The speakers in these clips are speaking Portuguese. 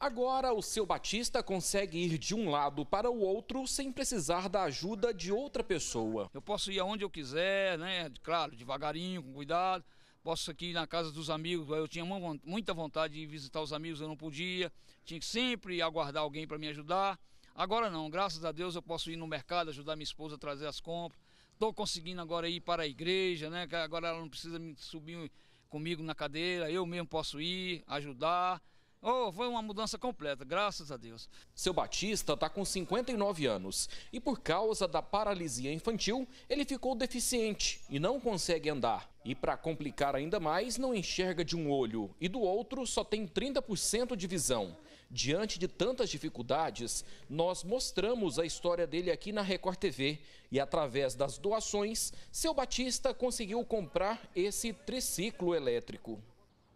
Agora, o seu Batista consegue ir de um lado para o outro sem precisar da ajuda de outra pessoa. Eu posso ir aonde eu quiser, né? Claro, devagarinho, com cuidado. Posso aqui na casa dos amigos, eu tinha muita vontade de visitar os amigos, eu não podia. Tinha que sempre aguardar alguém para me ajudar. Agora não, graças a Deus eu posso ir no mercado, ajudar minha esposa a trazer as compras. Estou conseguindo agora ir para a igreja, né? agora ela não precisa subir comigo na cadeira, eu mesmo posso ir, ajudar. Oh, foi uma mudança completa, graças a Deus. Seu Batista está com 59 anos e, por causa da paralisia infantil, ele ficou deficiente e não consegue andar. E, para complicar ainda mais, não enxerga de um olho e do outro só tem 30% de visão. Diante de tantas dificuldades, nós mostramos a história dele aqui na Record TV e, através das doações, seu Batista conseguiu comprar esse triciclo elétrico.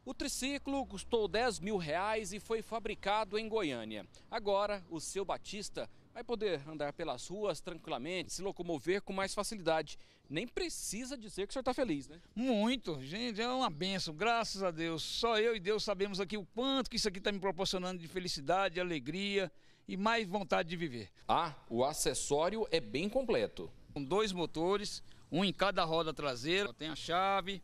O triciclo custou 10 mil reais e foi fabricado em Goiânia. Agora, o seu Batista vai poder andar pelas ruas tranquilamente, se locomover com mais facilidade. Nem precisa dizer que o senhor está feliz, né? Muito, gente, é uma benção, graças a Deus. Só eu e Deus sabemos aqui o quanto que isso aqui está me proporcionando de felicidade, alegria e mais vontade de viver. Ah, o acessório é bem completo. Com dois motores, um em cada roda traseira, tem a chave,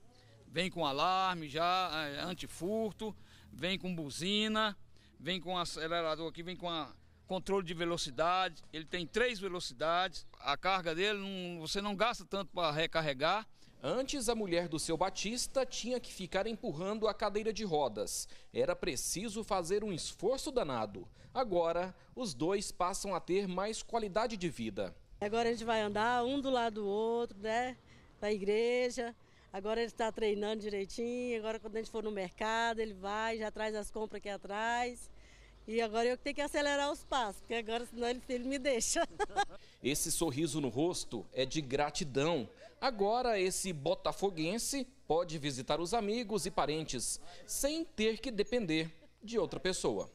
Vem com alarme já, é, antifurto, vem com buzina, vem com acelerador aqui, vem com a controle de velocidade. Ele tem três velocidades. A carga dele não, você não gasta tanto para recarregar. Antes, a mulher do seu Batista tinha que ficar empurrando a cadeira de rodas. Era preciso fazer um esforço danado. Agora, os dois passam a ter mais qualidade de vida. Agora a gente vai andar um do lado do outro, né? Na igreja. Agora ele está treinando direitinho, agora quando a gente for no mercado, ele vai, já traz as compras aqui atrás. E agora eu que tenho que acelerar os passos, porque agora senão ele, ele me deixa. Esse sorriso no rosto é de gratidão. Agora esse botafoguense pode visitar os amigos e parentes sem ter que depender de outra pessoa.